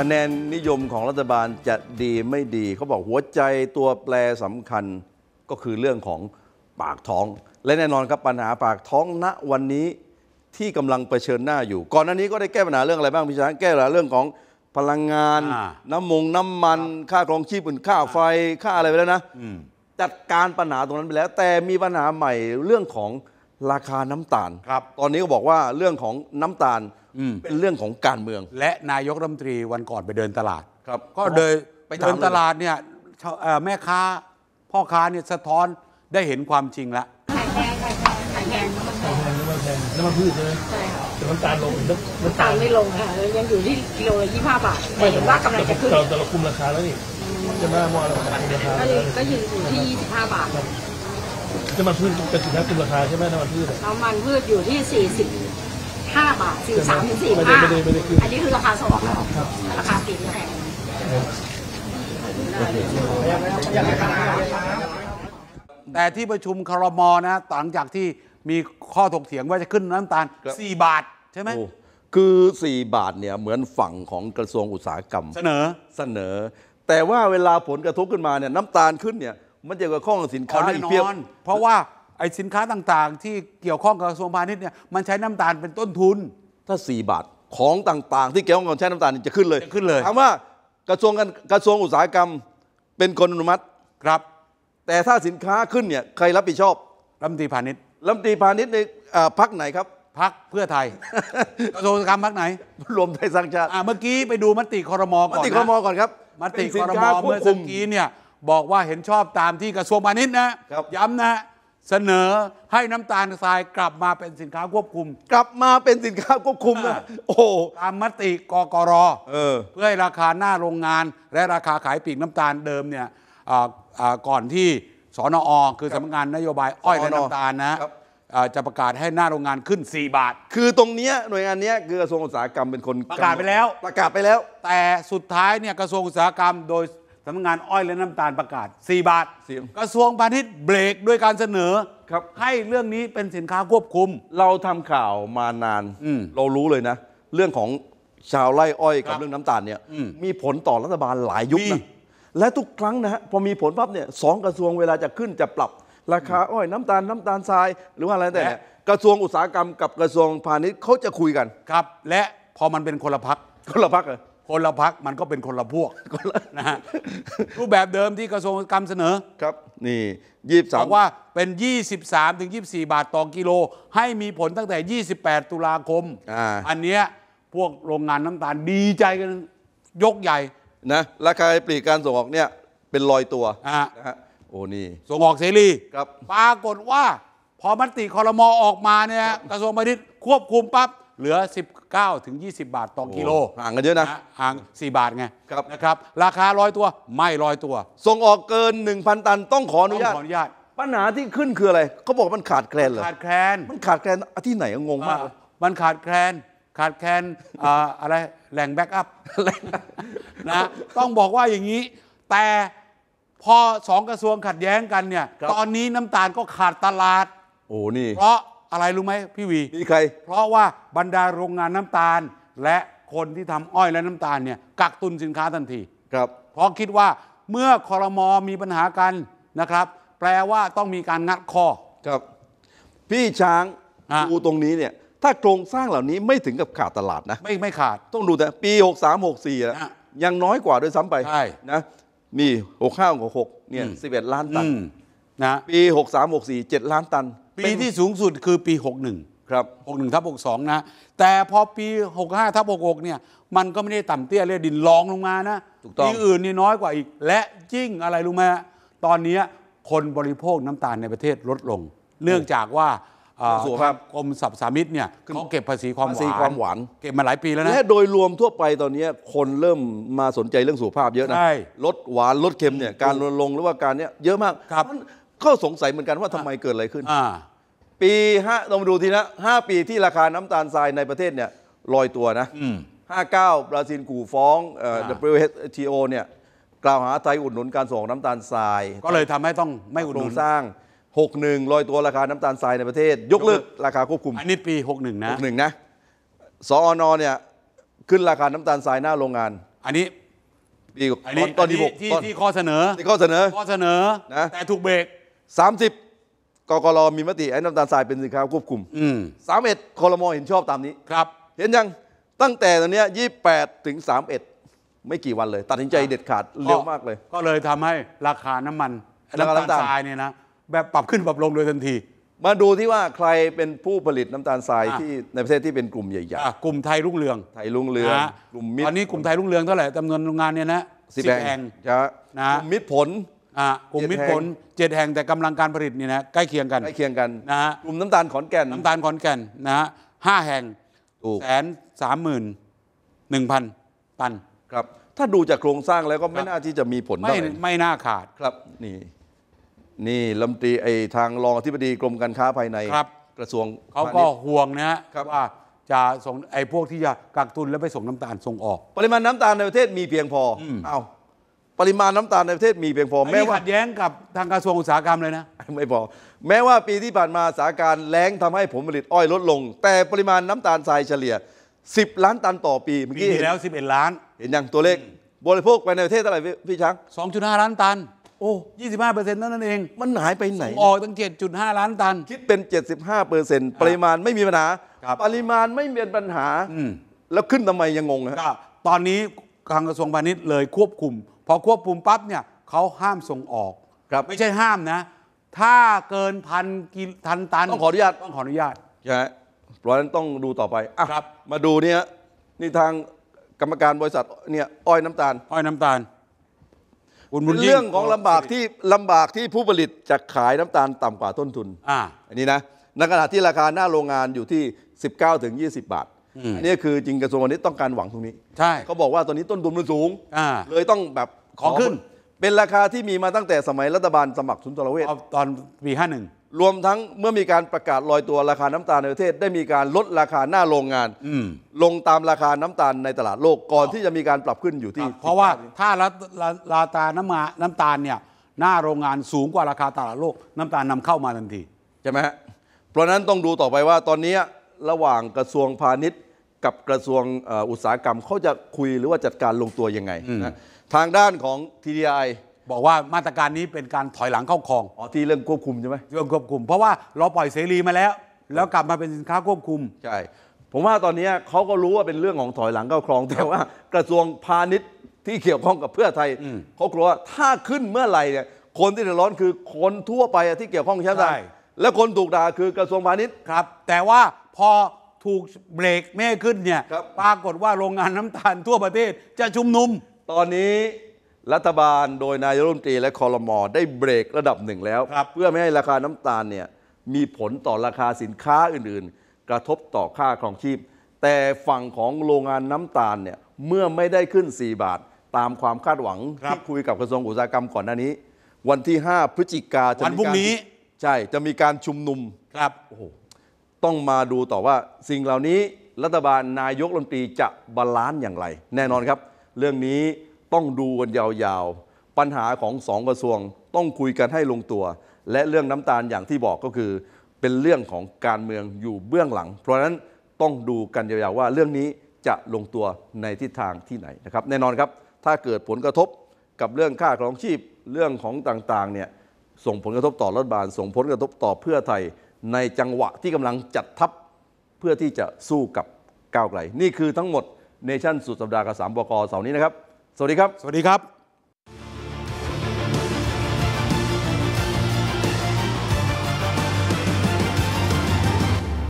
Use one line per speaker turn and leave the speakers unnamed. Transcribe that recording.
คะแนนนิยมของรัฐบาลจะดีไม่ดีเขาบอกหัวใจตัวแปรสำคัญก็คือเรื่องของปากท้อง และแน่นอนครับปัญหาปากท้องณวันนี้ที่กำลังเผชิญหน้าอยู่ ก่อนหน้านี้ก็ได้แก้ปัญหาเรื่องอะไรบ้างพี่ช้างแก้ปัเรื่องของพลังงาน น้ำมงน้ำมันค่าครองชีพอื่นค่าไฟค่าอะไรไปแล้วนะจัดการปัญหาตรงนั้นไปแล้ว แต่มีปัญหาใหม่เรื่องของราคาน้ำตาลครับตอนนี้ก็บอกว่าเรื่องของน้ำตาลเป็นเรื่องของการเมือง
และนายกรัฐมนตรีวันก่อนไปเดินตลาดครับก็เดินไปเดินตลาดเนี่ยแม่ค้าพ่อค้าเนี่ยสะท้อนได้เห็นความจริงแล้ว
น้ำมันพืชใช่ไหมใช่ค่ะแต่น้ำตาลลงน้ำตาลไม่ลงค่ะ ยังอยู่ที่กิโลละยี่สิบาทแต่เห็นว่ากำลังจะขึ้นเราแต่เราคุมราคาแล้วนี่จะมาหม้อเราราคาก็เลล้วยนี่ก็ยืนอยู่ที่้าบาทน้ำมันพืชเป็นสินค้าคุมราคาใช่ไหมน้ำมันพืช
น้ำมันพืชอยู่ที่4ีบาทบห้าบาท่ี่สามสี่บา้อันนี้คือราคาสองอแล
้วราคาสีกแพง
แต่ที่ประชุมครมนะหลังจากที่มีข้อถกเถียงว่าจะขึ้นน้ำตาลสี่บ4บาท
ใช่ไหมคือ 4 บาทเนี่ยเหมือนฝั่งของกระทรวงอุตสาหกรรม เสนอเสนอ แต่ว่าเวลาผลกระทบขึ้นมาเนี่ยน้ำตาลขึ้นเนี่ยมันเกี่ยวกับข้องสินค้าแน่นอนเพราะว่าไอ้สินค้าต่างๆ ที่เกี่ยวข้อง กับกระทรวงพาณิชย์เนี่ยมันใช้น้ำตาลเป็นต้นทุนถ้า 4 บาทของต่างๆ ที่เกี่ยวข้องกับใช้น้ำตาลจะขึ้นเลยขึ้นเลยถามว่ากระทรวงกระทรวงอุตสาหกรรมเป็นคนอนุมัติครับ แต่ถ้าสินค้าขึ้นเนี่ยใครรับผิดชอบรัฐมนตรีพาณิชย์รัฐมนตรีพาณิชย์ในพักไหนครับพักเพื่อไทย กระทรวงการพักไหน รวมไทยสร้
างชาติเมื่อกี้ไปดูมติคอรมอก่อนมติคอรมอก่อนครับมติคอรมอเมื่อสักกี้เนี่ยบอกว่าเห็นชอบตามที่กระทรวงพาณิชย์นะย้ำนะ เสนอให้น้ำตาลทรายกลับมาเป็นสินค้าควบคุม กลับมาเป็นสินค้าควบคุมนะโอ้ตามมติกกรเออเพื่อให้ราคาหน้าโรงงานและราคาขายปลีกน้ำตาลเดิมเนี่ยก่อนที่สนอคือสำนักงานนโยบาย อ้อยและน้ำตาลนะจะประกาศให้หน้าโรงงานขึ้น 4 บาท คือตรงนี้หน่วยงานนี้คือกระทรวงอุตสาหกรรมเป็นคนประกาศไปแล้วประกาศไปแล้วแต่สุดท้ายเนี่ยกระทรวงอุตสาหกรรมโดยสำนักงานอ้อยและน้ำตาลประกาศ 4 บาทสกระทรวงพาณิชย์เบรกด้วยการเสนอครับ ให้เรื่องนี้เป็นสิน
ค้าควบคุม เราทำข่าวมานาน เรารู้เลยนะ เรื่องของชาวไร่อ้อยกับเรื่องน้ำตาลเนี่ยมีผลต่อรัฐบาลหลายยุคนะและทุกครั้งนะฮะพอมีผลปั๊บเนี่ยสองกระทรวงเวลาจะขึ้นจะปรับ ราคาอ้อยน้ำตาลน้ำตาลทรายหรือว่าอะไรแต่กระทรวงอุตสาหกรรมกับกระทรวงพาณิชย์เขาจะคุยกันครับ และพอมันเป็นคนละพัก
คนละพักเหรอคนละพักมันก็เป็นคนละพวกนะฮะรูปแบบเดิมที่กระทรวงกรรมเสนอครับ นี่ยี่สิบสามบอกว่าเป็น 23ถึง24 บาทต่อกิโล ให้มีผลตั้งแต่ 28 ตุลาคมอ่าอันเนี้ยพวกโรงงานน้ำต
าลดีใจกันยกใหญ่นะราคาปลีกการส่งออกเนี่ยเป็นลอยตัวอ่านะฮะโอ้นี่ ส่งออกเสรีครับ
ปรากฏว่า พอมติคอรมอออกมาเนี่ยกระทรวงพาณิชย์ควบคุมปั๊บเหลือ 19ถึง20 บาทต่อกิโลห่างกันเยอะนะห่าง 4 บาทไงครับนะครับ ราคาร้อยตัว ไม่ร้อยตัว ส่งออกเกิน 1,000 ตันต้องขออนุญาตขออนุญาต
ปัญหาที่ขึ้นคืออะไรเขาบอกมันขาดแคลนเหรอ ขาดแคล
น มันขาดแคลน ที่ไหนงงมาก มันขาดแคลน ขาดแคลนอะไร แหล่งแบ็กอัพ นะ ต้องบอกว่าอย่างนี้ แต่พอสองกระทรวงขัดแย้งกันเนี่ย ตอนนี้น้ำตาลก็ขาดตลาด
โอ้ นี่ เพราะ
อะไรรู้ไหมพี่วีมีใครเพราะว่าบรรดาโรงงานน้ำตาล และคนที่ทำอ้อยและน้ำตาลเนี่ยกักตุนสินค้าทันทีครับ เพราะคิดว่าเมื่อคอรมอมีปัญหากันนะครับ แปลว่าต้องมีการงัดคอครับพี่ช
้างดูตรงนี้เนี่ย ถ้าโครงสร้างเหล่านี้ไม่ถึงกับขาดตลาดนะ ไม่ไม่ขาดต้องดูแต่ปี 63 64อะฮะยังน้อยกว่าด้วยซ้ำไปใช่นะมี่65ห6เนี่ยบเอ11ล้านตันสามนะปี63 64 7ล้านตันปีที่สูงสุด
คือปี 61 ครับ 61ทับ62 นะ แต่พอปี 65ทับ66 เนี่ย มันก็ไม่ได้ต่ำเตี้ยเรียดินรองลงมานะปีอื่นนี่น้อยกว่าอีกและยิ่งอะไรรู้ไหมตอนนี้คนบริโภคน้ำตาลในประเทศลดลง เนื่องจากว่าสุภาพกรมสรรพสามิตเนี่ยเขาเก็บภาษีความหวานความหวาน เก็บมาหลายปีแล้วนะ และ
โดยรวมทั่วไปตอนนี้ คนเริ่มมาสนใจเรื่องสุขภาพเยอะนะลดหวานลดเค็มเนี่ยการลดลงหรือว่าการเนี้ยเยอะมากครับก็สงสัยเหมือนกันว่าทำไมเกิดอะไรขึ้น ปีห้าลองมาดูทีนะห้าปีที่ราคาน้ำตาลทรายในประเทศเนี่ยลอยตัวนะห้าเก้าบราซิลกู่ฟ้องเอ่ออ่ท WTO เนี่ยกล่าวหาไทยอุดหนุนการส่งน้ำตาลทราย ก็เลยทำให้ต้องไม่อุดหนุนสร้าง61ลอยตัวราคาน้ำตาลทรายในประเทศ ยกเลิกราคาควบคุม อันนี้ปี 61 นะหนึ่งนะสอนอเนี่ยขึ้นราคาน้ำตาลทรายหน้าโรงงาน อันนี้ปีก่อนตอนที่ที่ที่ข้อเสนอที่ข้อเสนอข้อเสนอนะแต่ถูกเบรกสสามิบกกรมีมติไอ้น้ำตาลทรายเป็นสินค้าควบคุมสามเอ็ดคอรมอเห็นชอบตามนี้ครับเห็นยังตั้งแต่ตอนนี้ยี่แปดถึงสามเอ็ดไม่กี่วันเลย ตัดสินใจเด็ดขาด เร็วมากเลย ก็เลยทำให้ราคาน้ำมันน้ำตาลทราย
เนี่ยนะแบบปรับขึ้นปรับลงโดยทันที มาดูที่ว่าใครเป็นผู้ผลิตน้ำตาลทรายที่ในประเทศที่เป็นกลุ่มใหญ่ๆกลุ่มไทยรุ่งเรืองไทยรุ่งเรืองกลุ่มมิตรตอนนี้กลุ่มไทยรุ่งเรืองเท่าไหร่จำนวนโรงงานเนี่ยนะสิบแห่งนะมิตรผลกลุ่มมิตรผลเจ็ดแห่งแต่กำลังการผลิตนี่นะใกล้เคียงกันใกล้เคียงกันนะฮะกลุ่มน้ำตาลขอนแก่นน้ำตาลขอนแก่นนะฮะห้าแห่งแสนสามหมื่นหนึ่ง
พันตัน ครับ ถ้าดูจากโครงสร้างแล้วก็ไม่น่าที่จะมีผลไม่ไม่น่าขาดครับนี่ นี่ลำตีไอทางรองอธิบดีกรมการค้าภายในครับ กระทรวงเขาก็
ห่วงนะฮะว่าจะส่งไอ้พวกที่จะกักตุนแล้วไปส่งน้ำตาลส
่งออก ปริมาณน้ำตาลในประเทศมีเพียงพออ้าวปริมาณน้ำตาลในประเทศมีเพียงพอแม้ว่าขัดแย้งกับทางกระทรวงอุตสาหกรรมเลยนะ ไม่พอแม้ว่าปีที่ผ่านมาสาการแล้งทำให้ผลผลิตอ้อยลดลง แต่ปริมาณน้ำตาลทรายเฉลี่ย 10 ล้านตันต่อปีเมื่อกี้แล้ว 11 ล้าน เห็นอย่างตัวเลข บริโภคไปในประเทศเท่าไหร่พี่ช้าง2.5 ล้านตันโอ้25เปอร์เซ็นต์นั่นเอง มันหายไปไหนออกตั้ง7.5 ล้านตันคิดเป็น 75เปอร์เซ็นต์ปริมาณไม่มีปัญหาปริมาณไม่เป็นปัญหาแล้วขึ้นทำไมยังงง
ครับตอนนี้ทางกระทรวงพาณิชย์เลยควบคุมพอควบคุมปั๊บเนี่ยเขาห้ามส่งออกครับไม่ใช่ห้ามนะ ถ้าเกินพันกิทันตันต้องขออนุญาตต้องขออ
นุญาตใช่เพราะฉะนั้นต้องดูต่อไปอ่ะครับมาดูเนี่ยนี่ทางกรรมการบริษัทเนี่ยอ้อยน้ำตาลอ้อยน้ำตาล เรื่องของลำบากที่ลำบากที่ผู้ผลิตจะขายน้ำตาลต่ำกว่าต้นทุนอ่าอันนี้นะในขณะที่ราคาหน้าโรงงานอยู่ที่ 19-20 บาทนี่คือจริงกระทรวงพาณิชย์ต้องการหวังตรงนี้ใช่เขาบอกว่าตอนนี้ต้นทุนมันสูงเลยต้องแบบของขึ้น เป็นราคาที่มีมาตั้งแต่สมัยรัฐบาลสมัครสุนทรเวชตอนปีห้าหนึ่งรวมทั้งเมื่อมีการประกาศลอยตัวราคาน้ำตาลในประเทศได้มีการลดราคาหน้าโรงงาน ลงตามราคาน้ำตาลในตลาดโลกก่อนที่จะมีการปรับขึ้นอยู่ที่ เพราะว่าถ้าราคาาตาน้ำมาน้ำตาลเนี่ยหน้าโรงงานสูงกว่าราคาตลาดโลกน้ำตาลนำเข้ามาทันทีใช่ไหมฮะเพราะะนั้นต้องดูต่อไปว่าตอนนี้ระหว่างกระทรวงพาณิชย์กับกระทรวงอุตสาหกรรมเขาจะคุยหรือว่าจัดการลงตัวยังไงนะทางด้านของ TDI บอกว่ามาตรก
ารนี้เป็นการถอยหลังเข้าคลองอ๋อที่เรื่องควบคุมใช่ไหมเรื่องควบคุม เพราะว่าเราปล่อยเสรีมาแล้ว
แล้วกลับมาเป็นสินค้าควบคุมใช่ผมว่าตอนนี้เขาก็รู้ว่าเป็นเรื่องของถอยหลังเข้าคลอง แต่ว่ากระทรวงพาณิชย์ที่เกี่ยวข้องกับเพื่อไทยเขากลัวว่าถ้าขึ้นเมื่อไหร่เนี่ยคนที่เดือดร้อนคือคนทั่วไปที่เกี่ยวข้องใช่ไหมและคนถูกด่าคือกระทรวงพาณิชย์
ครับ แต่ว่าพอถูกเบรกแม่ขึ้นเนี่ยรปรากฏว่าโรงงานน้ำตาลทั่วประเทศจะชุมนุม
ตอนนี้รัฐบาลโดยนายรัฐมนตรีและคอรมอได้เบรกระดับหนึ่งแล้ว เพื่อไม่ให้ราคาน้ำตาลเนี่ยมีผลต่อราคาสินค้าอื่นๆ กระทบต่อค่าครองชีพ แต่ฝั่งของโรงงานน้ำตาลเนี่ย เมื่อไม่ได้ขึ้น 4 บาท ตามความคาดหวังที่คุยกับกระทรวงอุตสาหกรรมก่อนหน้านี้ วันที่ 5 พฤศจิกาจะมีวันพรุ่งนี้การใช่จะมีการชุมนุมครับโอ้โหต้องมาดูต่อว่าสิ่งเหล่านี้รัฐบาลนายกรัฐมนตรีจะบาลานซ์อย่างไร แน่นอนครับ เรื่องนี้ต้องดูกันยาวๆปัญหาของสองกระทรวง ต้องคุยกันให้ลงตัว และเรื่องน้ำตาลอย่างที่บอกก็คือ เป็นเรื่องของการเมืองอยู่เบื้องหลัง เพราะนั้นต้องดูกันยาวๆว่าเรื่องนี้จะลงตัวในทิศทางที่ไหนนะครับแน่นอนครับถ้าเกิดผลกระทบกับเรื่องค่าครองชีพ เรื่องของต่างๆเนี่ยส่งผลกระทบต่อรัฐบาล ส่งผลกระทบต่อเพื่อไทยในจังหวะที่กำลังจัดทัพเพื่อที่จะสู้กับก้าวไกล นี่คือทั้งหมดเนชั่นสุดสัปดาห์กับสามบกเสาร์นี้นะครับ สวัสดีครับ สวัสดีครับ